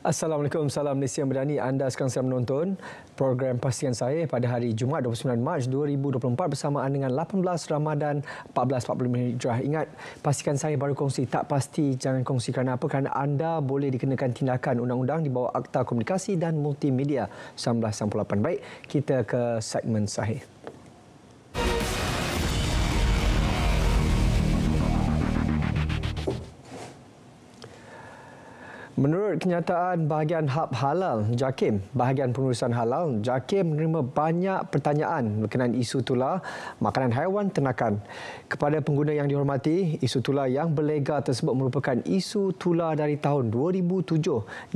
Assalamualaikum, salam Malaysia Merani. Anda sekarang sedang menonton program pastian saya pada hari Jumaat 29 Mac 2024 bersamaan dengan 18 Ramadan 1445 Hijrah. Ingat, pastikan saya baru kongsi. Tak pasti jangan kongsi kerana apa? Kerana anda boleh dikenakan tindakan undang-undang di bawah Akta Komunikasi dan Multimedia 1998. Baik, kita ke segmen sahih. Menurut kenyataan bahagian hub halal JAKIM, bahagian pengurusan halal, JAKIM menerima banyak pertanyaan berkenaan isu tular makanan haiwan ternakan. Kepada pengguna yang dihormati, isu tular yang berlega tersebut merupakan isu tular dari tahun 2007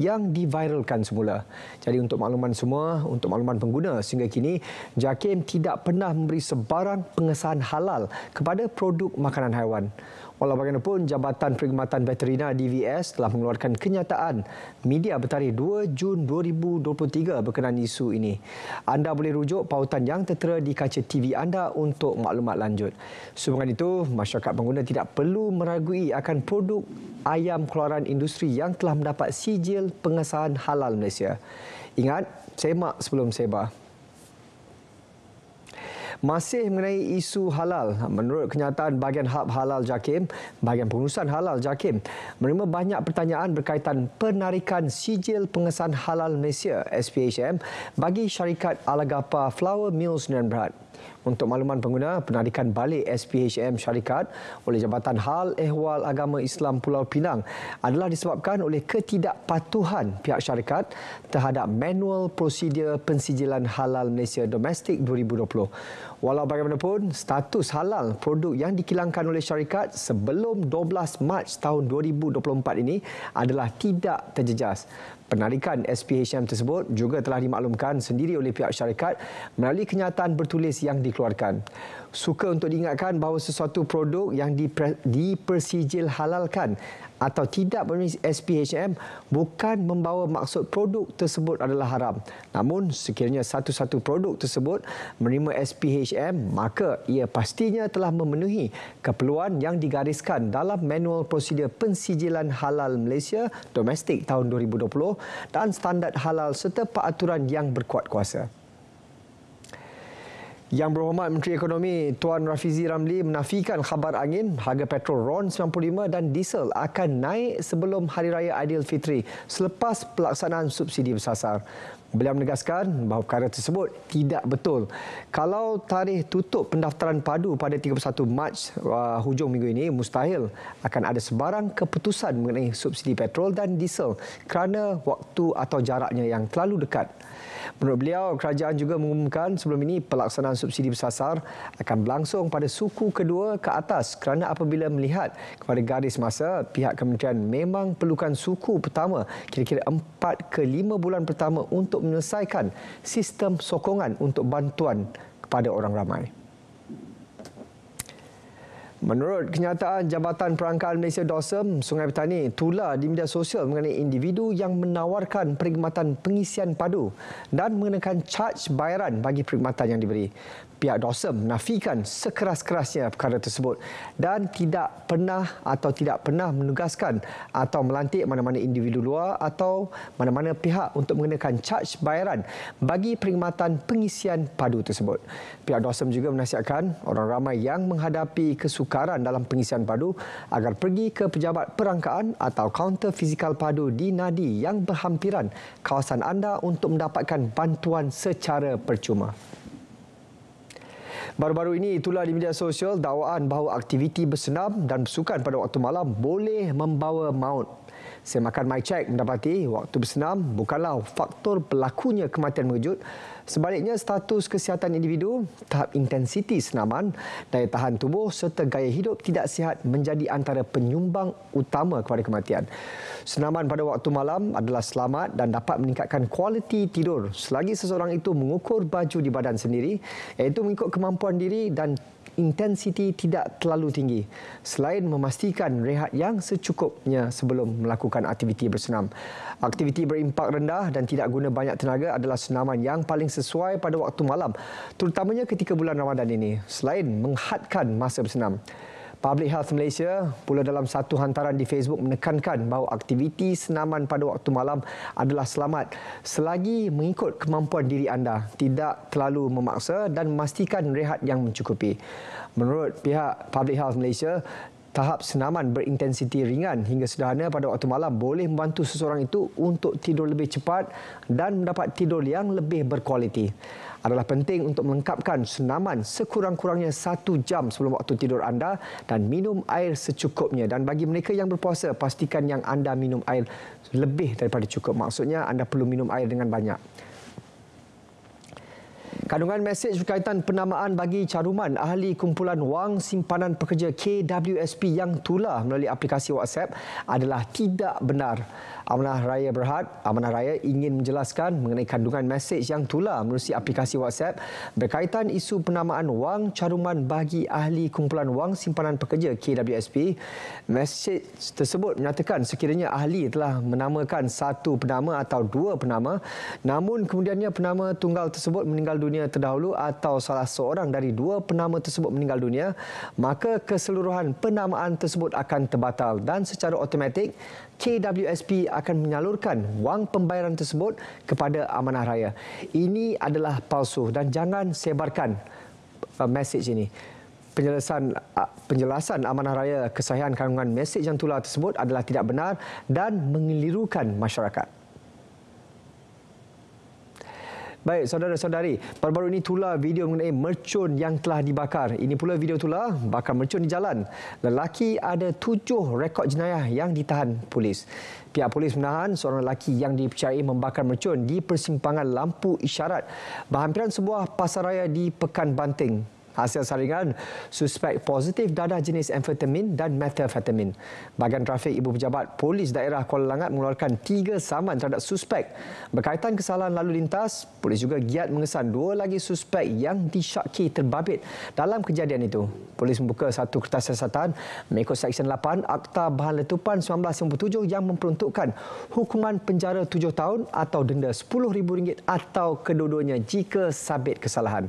yang diviralkan semula. Jadi untuk makluman semua, untuk makluman pengguna, sehingga kini JAKIM tidak pernah memberi sebarang pengesahan halal kepada produk makanan haiwan. Walau bagaimanapun, Jabatan Perkhidmatan Veterina DVS telah mengeluarkan kenyataan media bertarikh 2 Jun 2023 berkenaan isu ini. Anda boleh rujuk pautan yang tertera di kaca TV anda untuk maklumat lanjut. Sehubungan itu, masyarakat pengguna tidak perlu meragui akan produk ayam keluaran industri yang telah mendapat sijil pengesahan halal Malaysia. Ingat, semak sebelum sebar. Masih mengenai isu halal, menurut kenyataan bahagian hub halal JAKIM, bahagian pengurusan halal JAKIM menerima banyak pertanyaan berkaitan penarikan sijil pengesan halal Malaysia SPHM bagi syarikat Alagapa Flower Mills Nenberhad. Untuk makluman pengguna, penarikan balik SPHM syarikat oleh Jabatan Hal Ehwal Agama Islam Pulau Pinang adalah disebabkan oleh ketidakpatuhan pihak syarikat terhadap manual prosedur pensijilan halal Malaysia Domestik 2020. Walau bagaimanapun, status halal produk yang dikilangkan oleh syarikat sebelum 12 Mac tahun 2024 ini adalah tidak terjejas. Penarikan SPHM tersebut juga telah dimaklumkan sendiri oleh pihak syarikat melalui kenyataan bertulis yang dikeluarkan. Suka untuk diingatkan bahawa sesuatu produk yang dipersijil halalkan atau tidak memenuhi SPHM bukan membawa maksud produk tersebut adalah haram. Namun sekiranya satu-satu produk tersebut menerima SPHM maka ia pastinya telah memenuhi keperluan yang digariskan dalam manual prosedur pensijilan halal Malaysia domestik tahun 2020 dan standard halal serta peraturan yang berkuat kuasa. Yang berhormat Menteri Ekonomi Tuan Rafizi Ramli menafikan khabar angin harga petrol RON 95 dan diesel akan naik sebelum Hari Raya Aidilfitri selepas pelaksanaan subsidi bersasar. Beliau menegaskan bahawa perkara tersebut tidak betul. Kalau tarikh tutup pendaftaran padu pada 31 Mac uh, hujung minggu ini mustahil akan ada sebarang keputusan mengenai subsidi petrol dan diesel kerana waktu atau jaraknya yang terlalu dekat. Menurut beliau, kerajaan juga mengumumkan sebelum ini pelaksanaan subsidi bersasar akan berlangsung pada suku kedua ke atas kerana apabila melihat kepada garis masa, pihak kementerian memang perlukan suku pertama kira-kira 4 ke 5 bulan pertama untuk menyelesaikan sistem sokongan untuk bantuan kepada orang ramai. Menurut kenyataan Jabatan Perangkaan Malaysia Dosem, Sungai Petani tular di media sosial mengenai individu yang menawarkan perkhidmatan pengisian padu dan mengenakan caj bayaran bagi perkhidmatan yang diberi pihak Dawson nafikan sekeras-kerasnya perkara tersebut dan tidak pernah atau tidak pernah menugaskan atau melantik mana-mana individu luar atau mana-mana pihak untuk mengenakan charge bayaran bagi perkhidmatan pengisian padu tersebut. Pihak Dawson juga menasihatkan orang ramai yang menghadapi kesukaran dalam pengisian padu agar pergi ke pejabat perangkaan atau kaunter fizikal padu di nadi yang berhampiran kawasan anda untuk mendapatkan bantuan secara percuma. Baru-baru ini itulah di media sosial dakwaan bahawa aktiviti bersenam dan bersukan pada waktu malam boleh membawa maut. Semakan makan my check mendapati waktu bersenam bukanlah faktor pelakunya kematian mengejut. Sebaliknya, status kesihatan individu, tahap intensiti senaman, daya tahan tubuh serta gaya hidup tidak sihat menjadi antara penyumbang utama kepada kematian. Senaman pada waktu malam adalah selamat dan dapat meningkatkan kualiti tidur selagi seseorang itu mengukur baju di badan sendiri iaitu mengikut kemampuan diri dan intensiti tidak terlalu tinggi selain memastikan rehat yang secukupnya sebelum melakukan aktiviti bersenam. Aktiviti berimpak rendah dan tidak guna banyak tenaga adalah senaman yang paling sesuai pada waktu malam terutamanya ketika bulan Ramadan ini selain menghadkan masa bersenam. Public Health Malaysia pula dalam satu hantaran di Facebook menekankan bahawa aktiviti senaman pada waktu malam adalah selamat selagi mengikut kemampuan diri anda, tidak terlalu memaksa dan memastikan rehat yang mencukupi. Menurut pihak Public Health Malaysia, tahap senaman berintensiti ringan hingga sederhana pada waktu malam boleh membantu seseorang itu untuk tidur lebih cepat dan mendapat tidur yang lebih berkualiti. Adalah penting untuk melengkapkan senaman sekurang-kurangnya satu jam sebelum waktu tidur anda dan minum air secukupnya. Dan bagi mereka yang berpuasa, pastikan yang anda minum air lebih daripada cukup. Maksudnya anda perlu minum air dengan banyak. Kandungan mesej berkaitan penamaan bagi caruman ahli kumpulan wang simpanan pekerja KWSP yang tular melalui aplikasi WhatsApp adalah tidak benar. Amanah Raya Berhad, Amanah Raya ingin menjelaskan mengenai kandungan mesej yang tular melalui aplikasi WhatsApp berkaitan isu penamaan wang caruman bagi ahli kumpulan wang simpanan pekerja KWSP. Mesej tersebut menyatakan sekiranya ahli telah menamakan satu penama atau dua penama namun kemudiannya penama tunggal tersebut meninggal dunia terdahulu atau salah seorang dari dua penama tersebut meninggal dunia, maka keseluruhan penamaan tersebut akan terbatal dan secara automatik KWSP akan menyalurkan wang pembayaran tersebut kepada amanah raya. Ini adalah palsu dan jangan sebarkan uh, mesej ini. Penjelasan uh, penjelasan amanah raya kesahihan kandungan mesej yang tular tersebut adalah tidak benar dan mengelirukan masyarakat. Baik, saudara-saudari, baru-baru ini tular video mengenai mercun yang telah dibakar. Ini pula video tular bakar mercun di jalan. Lelaki ada tujuh rekod jenayah yang ditahan polis. Pihak polis menahan seorang lelaki yang dipercayai membakar mercun di persimpangan lampu isyarat berhampiran sebuah pasaraya di Pekan Banting, hasil saringan suspek positif dadah jenis amfetamin dan metafetamin. Bagian trafik Ibu Pejabat Polis Daerah Kuala Langat mengeluarkan tiga saman terhadap suspek. Berkaitan kesalahan lalu lintas, polis juga giat mengesan dua lagi suspek yang disyaki terbabit dalam kejadian itu. Polis membuka satu kertas siasatan mengikut Seksyen 8 Akta Bahan Letupan 1997 yang memperuntukkan hukuman penjara tujuh tahun atau denda RM10,000 atau kedua-duanya jika sabit kesalahan.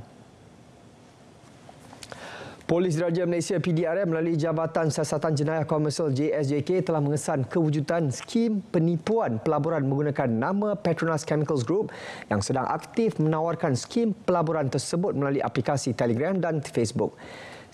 Polis Diraja Malaysia PDRM melalui Jabatan Siasatan Jenayah Komersial JSJK telah mengesan kewujudan skim penipuan pelaburan menggunakan nama Petronas Chemicals Group yang sedang aktif menawarkan skim pelaburan tersebut melalui aplikasi Telegram dan Facebook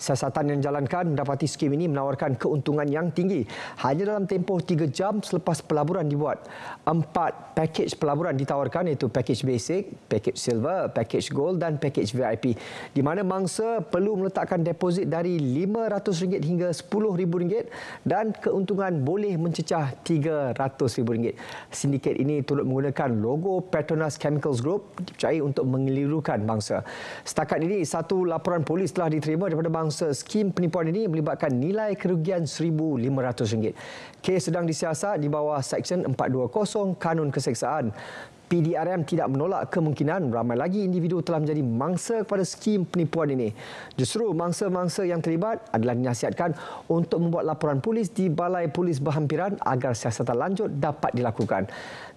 siasatan yang dijalankan mendapati skim ini menawarkan keuntungan yang tinggi. Hanya dalam tempoh tiga jam selepas pelaburan dibuat, empat pakej pelaburan ditawarkan iaitu pakej basic, pakej silver, pakej gold dan pakej VIP di mana mangsa perlu meletakkan deposit dari RM500 hingga RM10,000 dan keuntungan boleh mencecah RM300,000. Sindiket ini turut menggunakan logo Petronas Chemicals Group dipercayai untuk mengelirukan mangsa. Setakat ini, satu laporan polis telah diterima daripada mangsa mangsa skim penipuan ini melibatkan nilai kerugian RM1,500. Kes sedang disiasat di bawah Seksyen 420 Kanun Keseksaan. PDRM tidak menolak kemungkinan ramai lagi individu telah menjadi mangsa kepada skim penipuan ini. Justru mangsa-mangsa yang terlibat adalah dinasihatkan untuk membuat laporan polis di Balai Polis Berhampiran agar siasatan lanjut dapat dilakukan.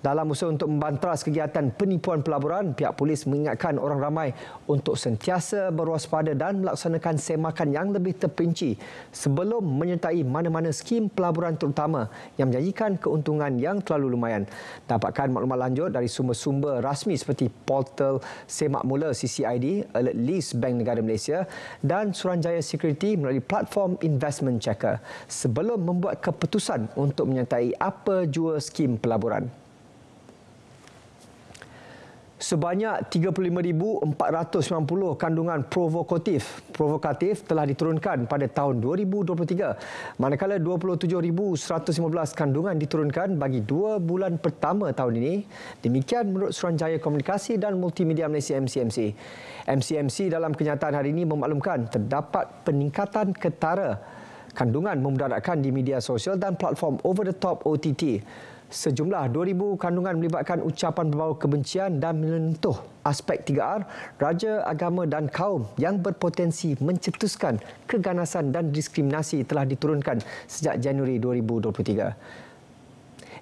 Dalam usaha untuk membanteras kegiatan penipuan pelaburan, pihak polis mengingatkan orang ramai untuk sentiasa berwaspada dan melaksanakan semakan yang lebih terpinci sebelum menyertai mana-mana skim pelaburan terutama yang menjanjikan keuntungan yang terlalu lumayan. Dapatkan maklumat lanjut dari sumber sumber-sumber rasmi seperti portal Semak Mula CCID, Alert List Bank Negara Malaysia dan Suranjaya Security melalui platform Investment Checker sebelum membuat keputusan untuk menyertai apa jua skim pelaburan. Sebanyak 35,490 kandungan provokatif, provokatif telah diturunkan pada tahun 2023. Manakala 27,115 kandungan diturunkan bagi dua bulan pertama tahun ini. Demikian menurut Suruhanjaya Komunikasi dan Multimedia Malaysia MCMC. MCMC dalam kenyataan hari ini memaklumkan terdapat peningkatan ketara kandungan memudaratkan di media sosial dan platform over-the-top OTT. Sejumlah 2,000 kandungan melibatkan ucapan berbau kebencian dan menentuh aspek 3R, raja, agama dan kaum yang berpotensi mencetuskan keganasan dan diskriminasi telah diturunkan sejak Januari 2023.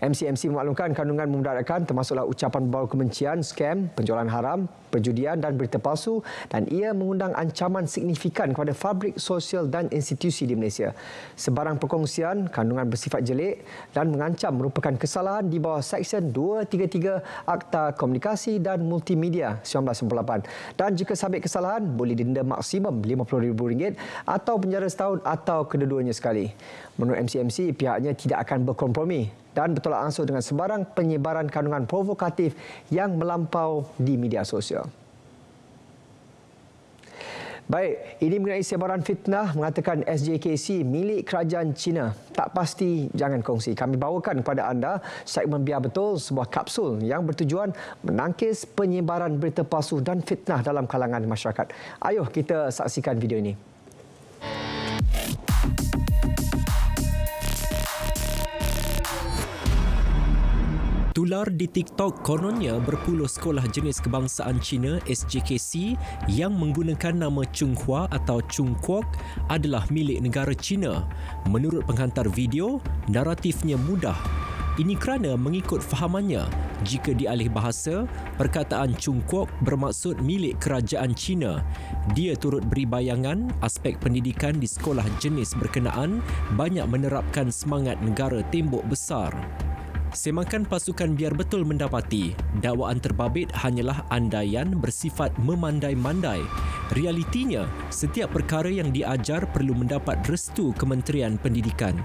MCMC memaklumkan kandungan memudaratkan termasuklah ucapan berbau kebencian, skam, penjualan haram, perjudian dan berita palsu dan ia mengundang ancaman signifikan kepada fabrik sosial dan institusi di Malaysia. Sebarang perkongsian kandungan bersifat jelek dan mengancam merupakan kesalahan di bawah Seksyen 233 Akta Komunikasi dan Multimedia 1998. Dan jika sabit kesalahan, boleh denda maksimum RM50,000 atau penjara setahun atau kedua-duanya sekali. Menurut MCMC, pihaknya tidak akan berkompromi dan bertolak ansur dengan sebarang penyebaran kandungan provokatif yang melampau di media sosial. Baik, ini mengenai sebaran fitnah mengatakan SJKC milik kerajaan China. Tak pasti, jangan kongsi. Kami bawakan kepada anda segmen biar betul sebuah kapsul yang bertujuan menangkis penyebaran berita palsu dan fitnah dalam kalangan masyarakat. Ayuh kita saksikan video ini. ular di TikTok kononnya berpuluh sekolah jenis kebangsaan China SJKC yang menggunakan nama Chung Hua atau Chung Kuok adalah milik negara China. Menurut penghantar video, naratifnya mudah. Ini kerana mengikut fahamannya, jika dialih bahasa, perkataan Chung Kuok bermaksud milik kerajaan China. Dia turut beri bayangan aspek pendidikan di sekolah jenis berkenaan banyak menerapkan semangat negara tembok besar. Semakan pasukan biar betul mendapati, dakwaan terbabit hanyalah andaian bersifat memandai-mandai. Realitinya, setiap perkara yang diajar perlu mendapat restu Kementerian Pendidikan.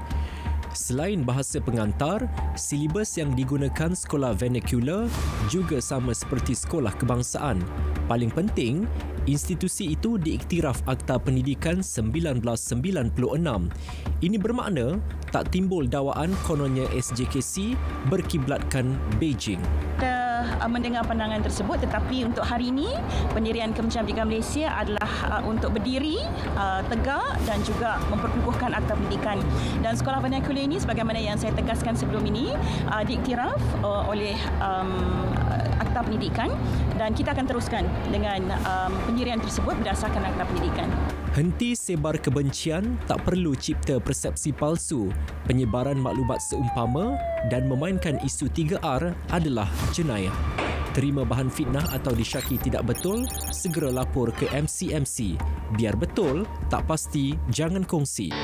Selain bahasa pengantar, silibus yang digunakan sekolah vernacular juga sama seperti sekolah kebangsaan. Paling penting, institusi itu diiktiraf Akta Pendidikan 1996. Ini bermakna tak timbul dawaan kononnya SJKC berkiblatkan Beijing. Uh uh, mendengar pandangan tersebut tetapi untuk hari ini pendirian Kementerian Pendidikan Malaysia adalah uh, untuk berdiri uh, tegak dan juga memperkukuhkan akta pendidikan dan sekolah kuliah ini sebagaimana yang saya tegaskan sebelum ini uh, diiktiraf uh, oleh um, akta pendidikan dan kita akan teruskan dengan um, pendirian tersebut berdasarkan akta pendidikan Henti sebar kebencian tak perlu cipta persepsi palsu. Penyebaran maklumat seumpama dan memainkan isu 3R adalah jenayah. Terima bahan fitnah atau disyaki tidak betul, segera lapor ke MCMC. Biar betul, tak pasti, jangan kongsi.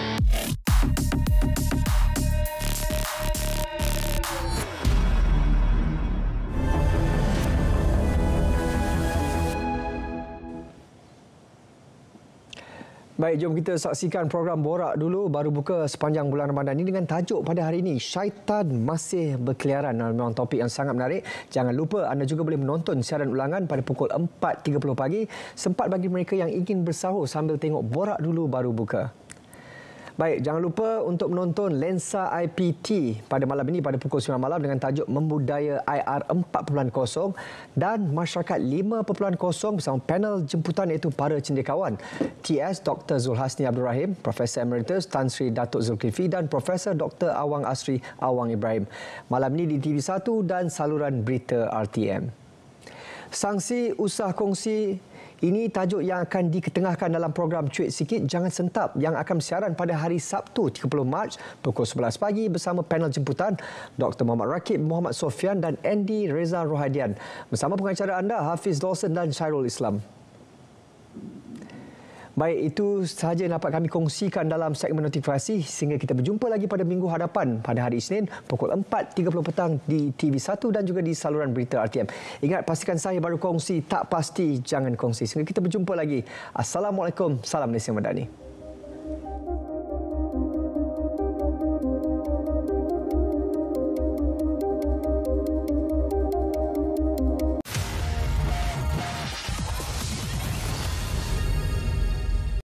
Baik, jom kita saksikan program Borak dulu baru buka sepanjang bulan Ramadan ini dengan tajuk pada hari ini Syaitan Masih Berkeliaran. Memang topik yang sangat menarik. Jangan lupa anda juga boleh menonton siaran ulangan pada pukul 4.30 pagi. Sempat bagi mereka yang ingin bersahur sambil tengok Borak dulu baru buka. Baik, jangan lupa untuk menonton Lensa IPT pada malam ini pada pukul 9 malam dengan tajuk Membudaya IR 4.0 dan Masyarakat 5.0 bersama panel jemputan iaitu para cendekiawan TS Dr. Zulhasni Abdul Rahim, Prof Emeritus Tan Sri Datuk Zulkifli dan Profesor Dr. Awang Asri Awang Ibrahim. Malam ini di TV1 dan saluran berita RTM. Sanksi usah kongsi ini tajuk yang akan diketengahkan dalam program Cuit Sikit Jangan Sentap yang akan siaran pada hari Sabtu 30 Mac pukul 11 pagi bersama panel jemputan Dr. Muhammad Rakib, Muhammad Sofian dan Andy Reza Rohadian bersama pengacara anda Hafiz Dawson dan Syairul Islam. Baik, itu sahaja yang dapat kami kongsikan dalam segmen notifikasi sehingga kita berjumpa lagi pada minggu hadapan pada hari Isnin pukul 4.30 petang di TV1 dan juga di saluran berita RTM. Ingat, pastikan saya baru kongsi, tak pasti jangan kongsi. Sehingga kita berjumpa lagi. Assalamualaikum, Salam Malaysia Madani.